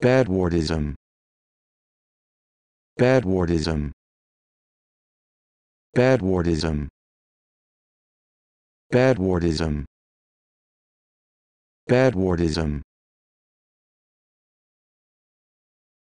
Bad wordism. Bad wordism. Bad wordism. Bad wordism. Bad wordism.